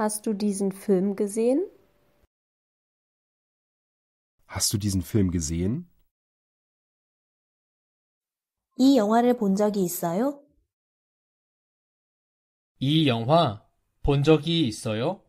Hast du diesen Film gesehen? Hast du diesen Film gesehen? 이 영화를 본 적이 있어요? 이 영화 본 적이 있어요?